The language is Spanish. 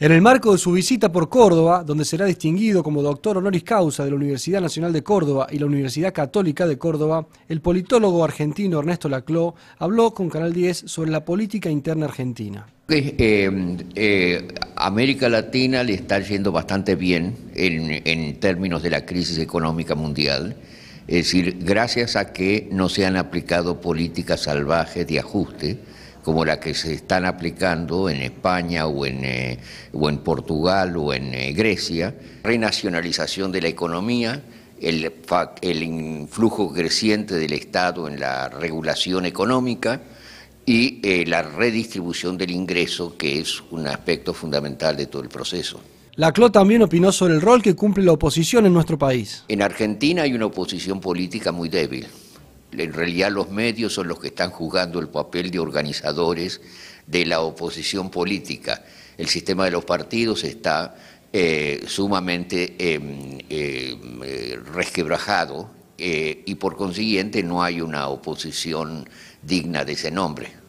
En el marco de su visita por Córdoba, donde será distinguido como doctor honoris causa de la Universidad Nacional de Córdoba y la Universidad Católica de Córdoba, el politólogo argentino Ernesto Laclau habló con Canal 10 sobre la política interna argentina. Eh, eh, América Latina le está yendo bastante bien en, en términos de la crisis económica mundial, es decir, gracias a que no se han aplicado políticas salvajes de ajuste como la que se están aplicando en España o en, eh, en Portugal o en eh, Grecia, renacionalización de la economía, el, influjo creciente del Estado en la regulación económica y eh, la redistribución del ingreso, que es un aspecto fundamental de todo el proceso. La clo también opinó sobre el rol que cumple la oposición en nuestro país. En Argentina hay una oposición política muy débil en realidad los medios son los que están jugando el papel de organizadores de la oposición política. El sistema de los partidos está eh, sumamente em, em, eh, resquebrajado eh, y por consiguiente no hay una oposición digna de ese nombre.